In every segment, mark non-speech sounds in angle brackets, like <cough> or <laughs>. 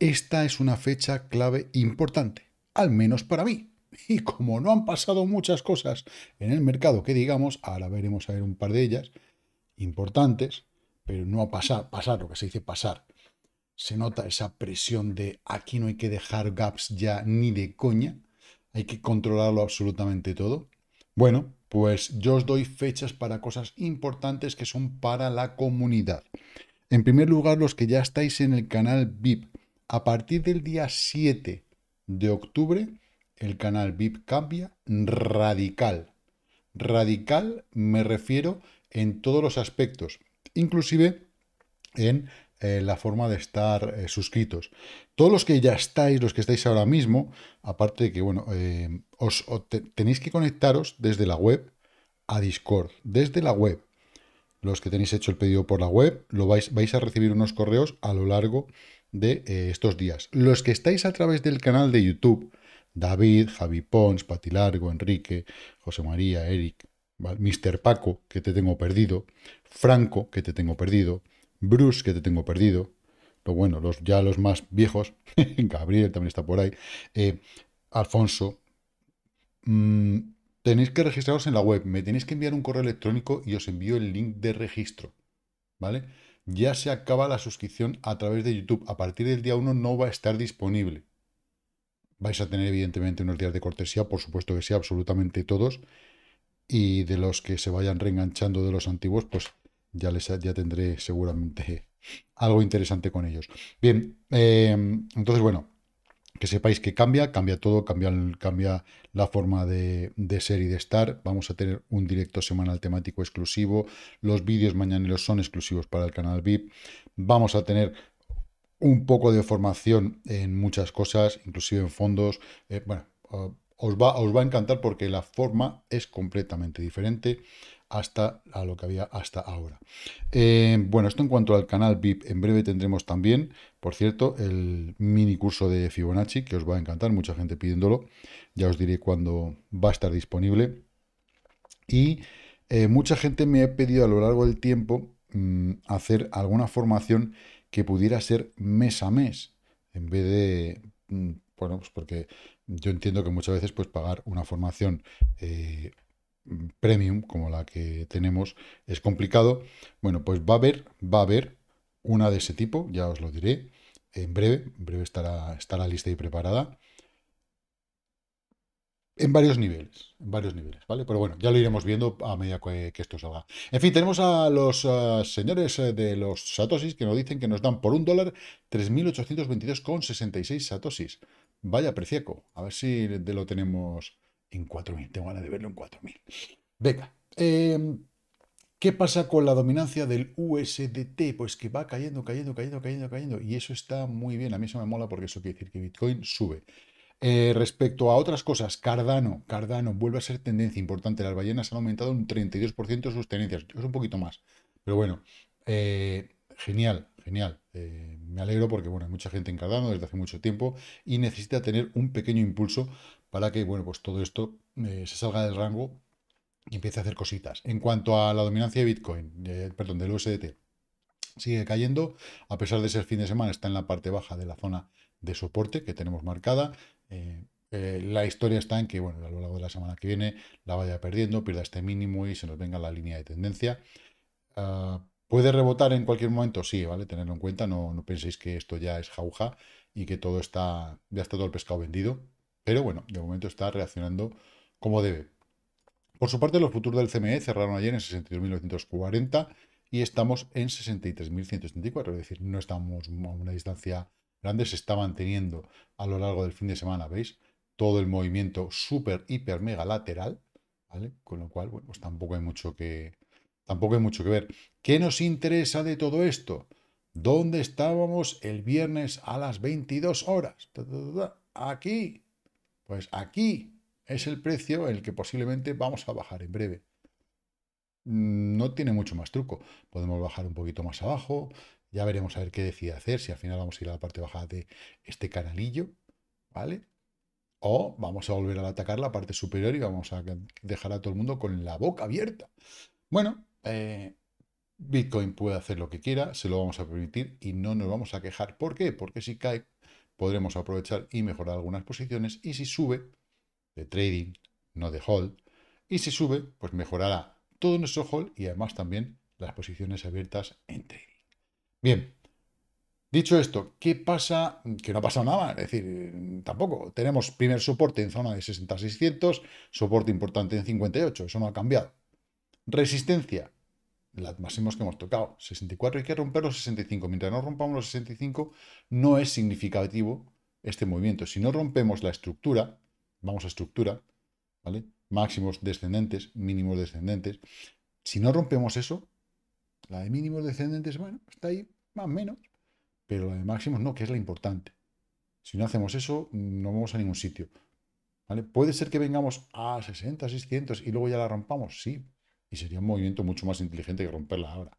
Esta es una fecha clave importante, al menos para mí. Y como no han pasado muchas cosas en el mercado que digamos, ahora veremos a ver un par de ellas, importantes, pero no a pasar, pasar, lo que se dice pasar. Se nota esa presión de aquí no hay que dejar gaps ya ni de coña, hay que controlarlo absolutamente todo. Bueno, pues yo os doy fechas para cosas importantes que son para la comunidad. En primer lugar, los que ya estáis en el canal VIP, a partir del día 7 de octubre, el canal VIP cambia radical. Radical me refiero en todos los aspectos, inclusive en eh, la forma de estar eh, suscritos. Todos los que ya estáis, los que estáis ahora mismo, aparte de que, bueno, eh, os, tenéis que conectaros desde la web a Discord, desde la web. Los que tenéis hecho el pedido por la web, lo vais, vais a recibir unos correos a lo largo de de eh, estos días. Los que estáis a través del canal de YouTube, David, Javi Pons, Pati Largo, Enrique, José María, Eric, Mr. Paco, que te tengo perdido, Franco, que te tengo perdido, Bruce, que te tengo perdido, lo bueno, los, ya los más viejos, <laughs> Gabriel también está por ahí, eh, Alfonso, mm, tenéis que registraros en la web, me tenéis que enviar un correo electrónico y os envío el link de registro, ¿vale? ya se acaba la suscripción a través de YouTube. A partir del día 1 no va a estar disponible. Vais a tener evidentemente unos días de cortesía, por supuesto que sí, absolutamente todos. Y de los que se vayan reenganchando de los antiguos, pues ya, les, ya tendré seguramente <laughs> algo interesante con ellos. Bien, eh, entonces bueno, que sepáis que cambia, cambia todo, cambia, cambia la forma de, ser y de estar. Vamos a tener un directo semanal temático exclusivo. Los vídeos mañaneros son exclusivos para el canal VIP. Vamos a tener un poco de formación en muchas cosas, inclusive en fondos. Eh, bueno, os va, os va a encantar porque la forma es completamente diferente hasta a lo que había hasta ahora. Eh, bueno, esto en cuanto al canal VIP, en breve tendremos también, por cierto, el mini curso de Fibonacci, que os va a encantar, mucha gente pidiéndolo, ya os diré cuándo va a estar disponible. Y eh, mucha gente me ha pedido a lo largo del tiempo mm, hacer alguna formación que pudiera ser mes a mes, en vez de, mm, bueno, pues porque yo entiendo que muchas veces pues pagar una formación eh, premium como la que tenemos es complicado. Bueno, pues va a haber, va a haber una de ese tipo, ya os lo diré en breve, en breve estará, lista y preparada. En varios niveles, en varios niveles, ¿vale? Pero bueno, ya lo iremos viendo a medida que, esto esto haga. En fin, tenemos a los señores eh, de los satosis que nos dicen que nos dan por un dólar 3.822,66 satosis. Vaya precieco. A ver si de lo tenemos en 4.000. Tengo ganas de verlo en 4.000. Venga. Em, ¿Qué pasa con la dominancia del USDT? Pues que va cayendo, cayendo, cayendo, cayendo, cayendo. Y eso está muy bien. A mí eso me mola porque eso quiere decir que Bitcoin sube. Eh, respecto a otras cosas, Cardano, Cardano vuelve a ser tendencia importante. Las ballenas han aumentado un 32% sus tenencias. Es un poquito más. Pero bueno, eh, genial, genial. Eh, me alegro porque bueno, hay mucha gente en desde hace mucho tiempo y necesita tener un pequeño impulso para que bueno, pues todo esto eh, se salga del rango y empiece a hacer cositas. En cuanto a la dominancia de Bitcoin, perdón, del USDT, sigue cayendo, a pesar de ser fin de semana, está en la parte baja de la zona de soporte que tenemos marcada. Eh, la historia está en que, bueno, a lo largo de la semana que viene la vaya perdiendo, pierda este mínimo y se nos venga la línea de tendencia. Ah, ¿Puede rebotar en cualquier momento? Sí, ¿vale? Tenerlo en cuenta, no, no penséis que esto ya es jauja y que todo está, ya está todo el pescado vendido, pero bueno, de momento está reaccionando como debe. Por su parte, los futuros del CME cerraron ayer en 62.940 y estamos en 63.174, es decir, no estamos a una distancia grande, se está manteniendo a lo largo del fin de semana, ¿veis? Todo el movimiento súper, hiper, mega lateral, ¿vale? Con lo cual, bueno, pues tampoco hay mucho que, Tampoco hay mucho que ver. ¿Qué nos interesa de todo esto? ¿Dónde estábamos el viernes a las 22 horas? Aquí. Pues aquí es el precio en el que posiblemente vamos a bajar en breve. Mm, no tiene mucho más truco. Podemos bajar un poquito más abajo. Ya veremos a ver qué decide hacer. Si al final vamos a ir a la parte baja de este canalillo. ¿Vale? O vamos a volver a atacar la parte superior y vamos a dejar a todo el mundo con la boca abierta. Bueno, eh, Bitcoin puede hacer lo que quiera, se lo vamos a permitir y no nos vamos a quejar. ¿Por qué? Porque si cae, podremos aprovechar y mejorar algunas posiciones. Y si sube, de trading, no de hold. Y si sube, pues mejorará todo nuestro hold y además también las posiciones abiertas en trading. Bien, dicho esto, ¿qué pasa? Que no ha pasado nada, es decir, tampoco. Tenemos primer soporte en zona de 60-600, soporte importante en 58, eso no ha cambiado. Resistencia, las máximos que hemos tocado, 64, hay que romper los 65. Mientras no rompamos los 65, no es significativo este movimiento. Si no rompemos la estructura, vamos a estructura, ¿vale? Máximos descendentes, mínimos descendentes. Si no rompemos eso, la de mínimos descendentes, bueno, está ahí, más o menos, pero la de máximos no, que es la importante. Si no hacemos eso, no vamos a ningún sitio. ¿Vale? ¿Puede ser que vengamos a 60, 600 y luego ya la rompamos? Sí, y sería un movimiento mucho más inteligente que romperla ahora.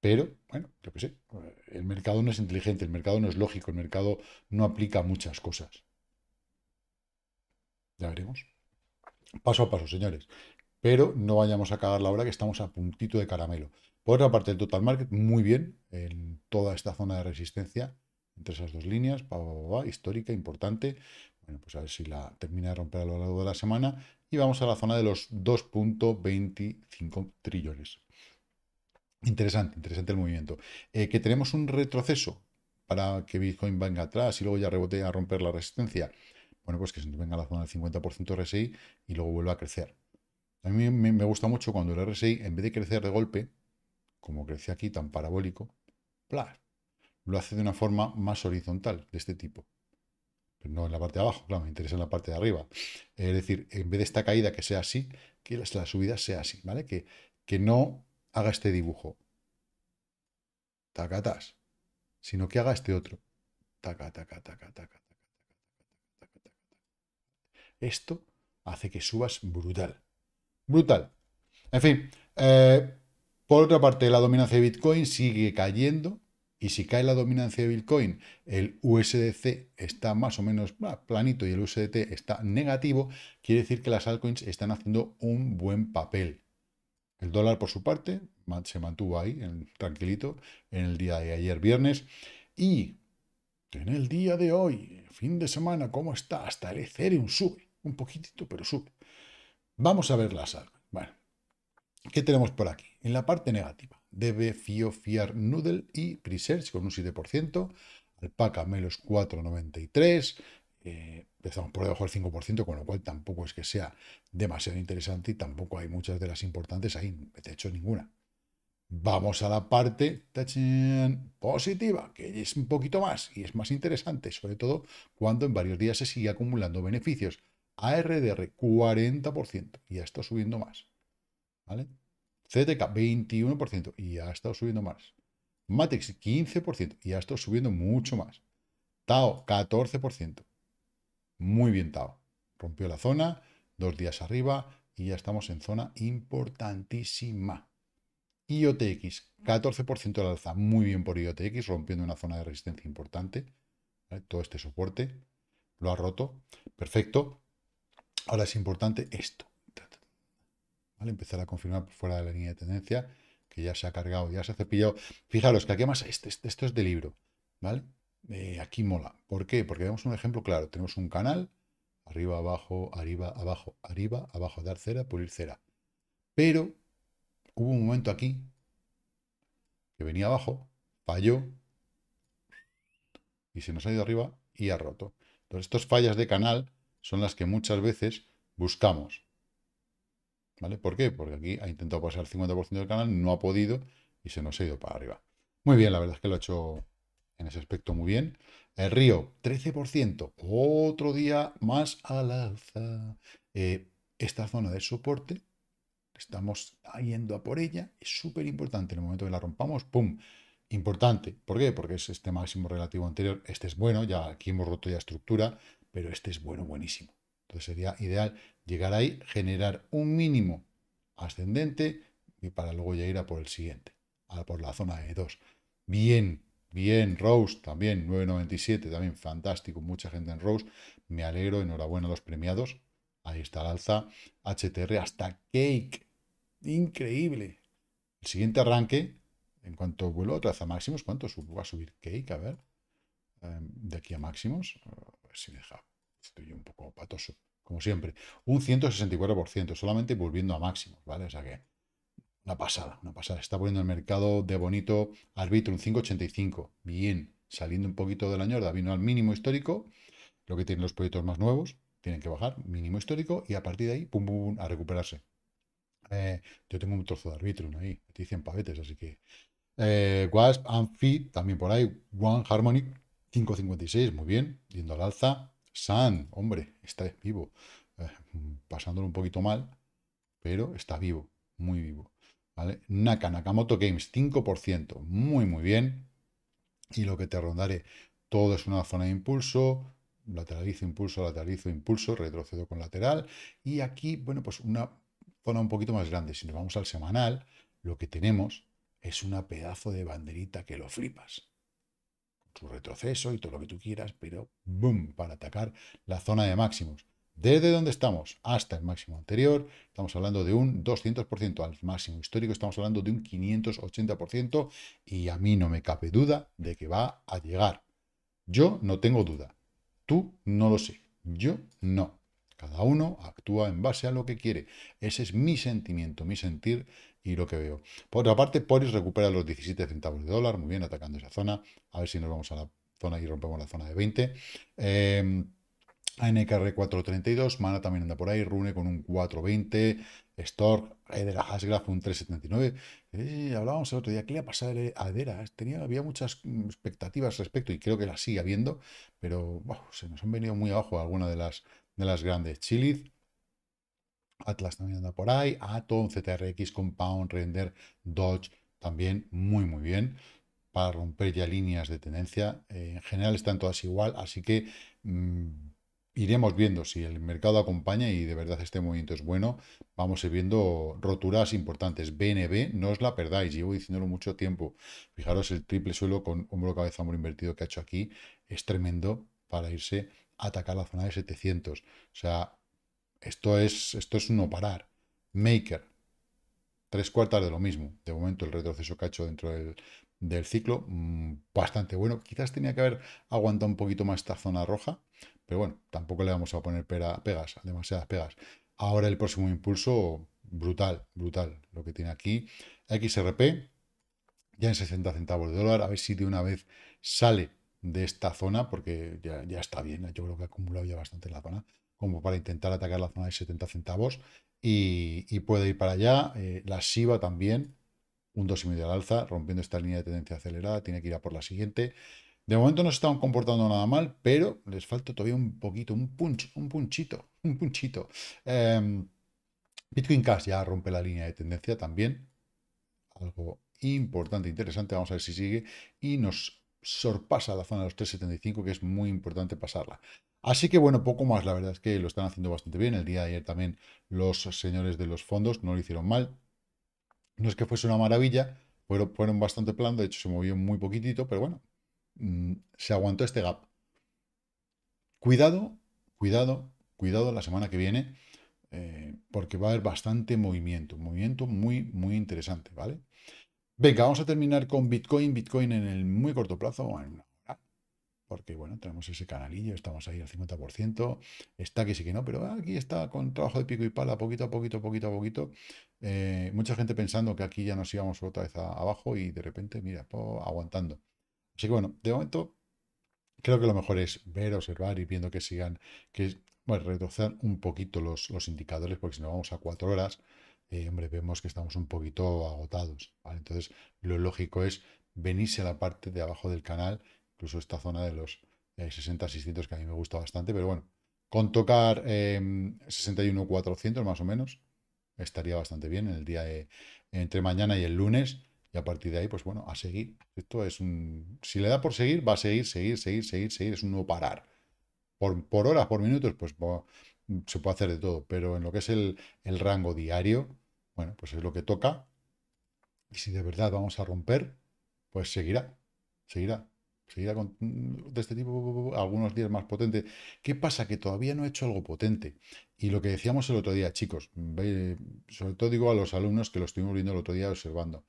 Pero, bueno, yo que sé, eh, el mercado no es inteligente, el mercado no es lógico, el mercado no aplica muchas cosas. Ya veremos. Paso a paso, señores. Pero no vayamos a cagar la hora que estamos a puntito de caramelo. Por otra parte, el total market muy bien en toda esta zona de resistencia, entre esas dos líneas, histórica, importante. Bueno, pues a ver si la termina de romper a lo largo de la semana y vamos a la zona de los 2.25 trillones. Interesante, interesante el movimiento. Eh, que tenemos un retroceso para que Bitcoin venga atrás y luego ya rebote a romper la resistencia. Bueno, pues que se nos venga a la zona del 50% RSI y luego vuelva a crecer. A mí me gusta mucho cuando el RSI, en vez de crecer de golpe, como crece aquí tan parabólico, lo hace de una forma más horizontal, de este tipo no en la parte de abajo, claro, me interesa en la parte de arriba. Es decir, en vez de esta caída que sea así, que la subida sea así, ¿vale? Que, que no haga este dibujo, tacatas, sino que haga este otro, Esto hace que subas brutal, brutal. En fin, eh, por otra parte, la dominancia de Bitcoin sigue cayendo, y si cae la dominancia de Bitcoin, el USDC está más o menos planito y el USDT está negativo, quiere decir que las altcoins están haciendo un buen papel. El dólar, por su parte, se mantuvo ahí, en, tranquilito, en el día de ayer viernes. Y en el día de hoy, fin de semana, ¿cómo está? Hasta el un sube, un poquitito, pero sube. Vamos a ver las altcoins. Bueno, ¿qué tenemos por aquí? En la parte negativa. Debe FIO, FIAR, Noodle y Research con un 7%, Alpaca menos 4,93%, Empezamos por debajo del 5%, con lo cual tampoco es que sea demasiado interesante y tampoco hay muchas de las importantes ahí, de hecho ninguna. Vamos a la parte positiva, que es un poquito más y es más interesante, sobre todo cuando en varios días se sigue acumulando beneficios. ARDR 40% y ya está subiendo más. ¿Vale? CTK 21% y ha estado subiendo más. Matrix 15% y ha estado subiendo mucho más. Tao 14%. Muy bien Tao. Rompió la zona, dos días arriba y ya estamos en zona importantísima. IOTX 14% de alza. Muy bien por IOTX, rompiendo una zona de resistencia importante. ¿eh? Todo este soporte lo ha roto. Perfecto. Ahora es importante esto. Empezar a confirmar por fuera de la línea de tendencia, que ya se ha cargado, ya se ha cepillado. Fijaros que aquí más este, este, esto es de libro, ¿vale? Eh, aquí mola. ¿Por qué? Porque vemos un ejemplo claro. Tenemos un canal, arriba, abajo, arriba, abajo, arriba, abajo, dar cera, pulir cera. Pero hubo un momento aquí que venía abajo, falló y se nos ha ido arriba y ha roto. Entonces, estos fallas de canal son las que muchas veces buscamos. ¿Por qué? Porque aquí ha intentado pasar el 50% del canal, no ha podido y se nos ha ido para arriba. Muy bien, la verdad es que lo ha hecho en ese aspecto muy bien. El Río, 13%, otro día más al alza. Eh, esta zona de soporte, estamos yendo a por ella, es súper importante. En el momento que la rompamos, ¡pum! Importante. ¿Por qué? Porque es este máximo relativo anterior. Este es bueno, ya aquí hemos roto ya estructura, pero este es bueno, buenísimo. Entonces sería ideal llegar ahí, generar un mínimo ascendente y para luego ya ir a por el siguiente, a por la zona de 2. Bien, bien, Rose también, 9.97, también fantástico, mucha gente en Rose. Me alegro, enhorabuena a los premiados. Ahí está el alza, HTR hasta Cake. Increíble. El siguiente arranque, en cuanto vuelo otra vez a máximos, ¿cuánto va a subir Cake? A ver, em, de aquí a máximos, eh, a ver si me deja estoy un poco patoso, como siempre. Un 164%, solamente volviendo a máximos, ¿vale? O sea que una pasada, una pasada. Está poniendo el mercado de bonito Arbitrum 5,85. Bien, saliendo un poquito de la ñorda, vino al mínimo histórico, lo que tienen los proyectos más nuevos, tienen que bajar, mínimo histórico, y a partir de ahí, pum, pum, a recuperarse. Eh, yo tengo un trozo de Arbitrum ahí, te dicen pavetes, así que... Eh, Wasp, Amphi, también por ahí, One Harmonic, 5.56, muy bien, yendo al alza. San, hombre, está vivo. Eh, pasándolo un poquito mal, pero está vivo, muy vivo. ¿vale? Naka, Nakamoto Games, 5%, muy, muy bien. Y lo que te rondaré, todo es una zona de impulso, lateralizo, impulso, lateralizo, impulso, retrocedo con lateral. Y aquí, bueno, pues una zona un poquito más grande. Si nos vamos al semanal, lo que tenemos es una pedazo de banderita que lo flipas su retroceso y todo lo que tú quieras, pero boom, para atacar la zona de máximos. Desde donde estamos hasta el máximo anterior, estamos hablando de un 200%, al máximo histórico estamos hablando de un 580% y a mí no me cabe duda de que va a llegar. Yo no tengo duda, tú no lo sé, yo no. Cada uno actúa en base a lo que quiere. Ese es mi sentimiento, mi sentir y lo que veo. Por otra parte, Poris recupera los 17 centavos de dólar, muy bien, atacando esa zona. A ver si nos vamos a la zona y rompemos la zona de 20. Eh, ANKR 432, Mana también anda por ahí, Rune con un 420, Stork, Edera eh, Hasgraf un 379. Eh, hablábamos el otro día, ¿qué le ha pasado a Edera? Tenía, había muchas expectativas respecto y creo que las sigue habiendo, pero se nos han venido muy abajo algunas de las, de las grandes. chilis. Atlas también anda por ahí, Atom, ZRX, Compound, Render, Dodge, también muy muy bien para romper ya líneas de tendencia. Eh, en general están todas igual, así que mm, iremos viendo si el mercado acompaña y de verdad este movimiento es bueno. Vamos a ir viendo roturas importantes. BNB, no os la perdáis, llevo diciéndolo mucho tiempo. Fijaros el triple suelo con hombro, cabeza, hombro invertido que ha hecho aquí. Es tremendo para irse a atacar la zona de 700. O sea, esto es, esto es no parar. Maker. Tres cuartas de lo mismo. De momento el retroceso que ha hecho dentro del, ciclo, mm, bastante bueno. Quizás tenía que haber aguantado un poquito más esta zona roja, pero bueno, tampoco le vamos a poner pera, pegas, demasiadas pegas. Ahora el próximo impulso, brutal, brutal, lo que tiene aquí. XRP, ya en 60 centavos de dólar, a ver si de una vez sale de esta zona, porque ya, está bien, yo creo que ha acumulado ya bastante la zona como para intentar atacar la zona de 70 centavos y, puede ir para allá. Eh, la Siva también, un 2,5 al alza, rompiendo esta línea de tendencia acelerada, tiene que ir a por la siguiente. De momento no se están comportando nada mal, pero les falta todavía un poquito, un punch, un punchito, <laughs> un punchito. Em, Bitcoin Cash ya rompe la línea de tendencia también. Algo importante, interesante. Vamos a ver si sigue. Y nos sorpasa la zona de los 3.75, que es muy importante pasarla. Así que bueno, poco más, la verdad es que lo están haciendo bastante bien. El día de ayer también los señores de los fondos no lo hicieron mal. No es que fuese una maravilla, fueron, fueron bastante plano, de hecho se movió muy poquitito, pero bueno, mm, se aguantó este gap. Cuidado, cuidado, cuidado la semana que viene, eh, porque va a haber bastante movimiento, movimiento muy, muy interesante, ¿vale? Venga, vamos a terminar con Bitcoin, Bitcoin en el muy corto plazo, porque bueno, tenemos ese canalillo, estamos ahí al 50%, está que sí que no, pero aquí está con trabajo de pico y pala, poquito a poquito, poquito a poquito. Eh, mucha gente pensando que aquí ya nos íbamos otra vez abajo y de repente, mira, aguantando. Así que bueno, de momento creo que lo mejor es ver, observar y viendo que sigan, que bueno, retrocedan un poquito los, indicadores, porque si no vamos a cuatro horas, eh, hombre, vemos que estamos un poquito agotados. Entonces, lo lógico es venirse a la parte de abajo del canal Incluso esta zona de los 60-600 eh, que a mí me gusta bastante, pero bueno, con tocar 61-400 em, más o menos, estaría bastante bien en el día de, entre mañana y el lunes. Y a partir de ahí, pues bueno, a seguir. Esto es un. Si le da por seguir, va a seguir, seguir, seguir, seguir, seguir. Es un no parar. Por, por horas, por minutos, pues se puede hacer de todo. Pero en lo que es el, rango diario, bueno, pues es lo que toca. Y si de verdad vamos a romper, pues seguirá. Seguirá. Seguirá con, mm, de este tipo, algunos días más potente. ¿Qué pasa? Que todavía no he hecho algo potente. Y lo que decíamos el otro día, chicos, sobre todo digo a los alumnos que lo estuvimos viendo el otro día observando.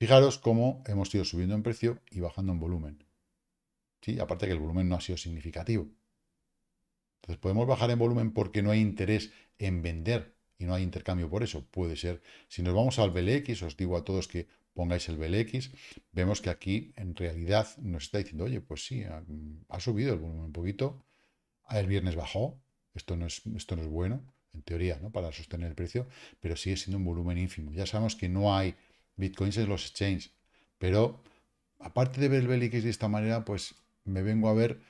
Fijaros cómo hemos ido subiendo en precio y bajando en volumen. ¿Sí? Aparte que el volumen no ha sido significativo. Entonces, ¿podemos bajar en volumen porque no hay interés en vender y no hay intercambio por eso? Puede ser. Si nos vamos al BLX, os digo a todos que pongáis el BLX, vemos que aquí en realidad nos está diciendo, oye, pues sí, ha, subido el volumen un poquito, el viernes bajó, esto no es, esto no es bueno, en teoría, ¿no? para sostener el precio, pero sigue siendo un volumen ínfimo. Ya sabemos que no hay bitcoins en los exchanges, pero aparte de ver el BLX de esta manera, pues me vengo a ver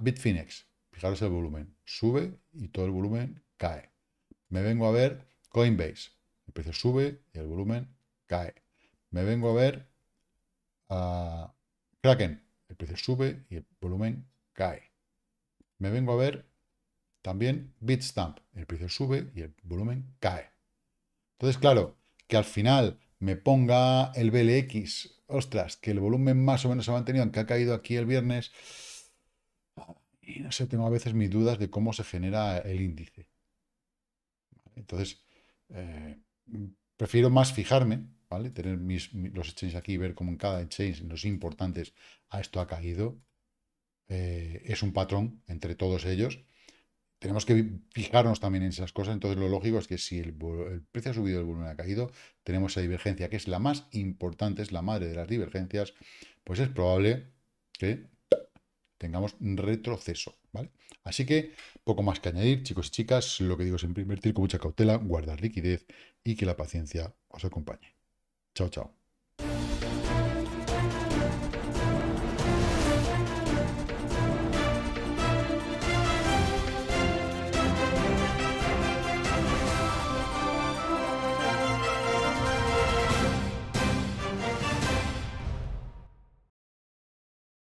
Bitfinex. Fijaros el volumen, sube y todo el volumen cae. Me vengo a ver Coinbase, el precio sube y el volumen cae me vengo a ver a Kraken. El precio sube y el volumen cae. Me vengo a ver también Bitstamp. El precio sube y el volumen cae. Entonces, claro, que al final me ponga el BLX, ostras, que el volumen más o menos se ha mantenido, aunque ha caído aquí el viernes. Y no sé, tengo a veces mis dudas de cómo se genera el índice. Entonces, eh, prefiero más fijarme Tener los exchanges aquí y ver cómo en cada exchange, los importantes, a ah, esto ha caído. Eh, es un patrón entre todos ellos. Tenemos que fijarnos también en esas cosas. Entonces, lo lógico es que si el, precio ha subido el volumen ha caído, tenemos esa divergencia, que es la más importante, es la madre de las divergencias, pues es probable que tengamos retroceso, ¿vale? Así que, poco más que añadir, chicos y chicas, lo que digo es invertir con mucha cautela, guardar liquidez y que la paciencia os acompañe. 找找。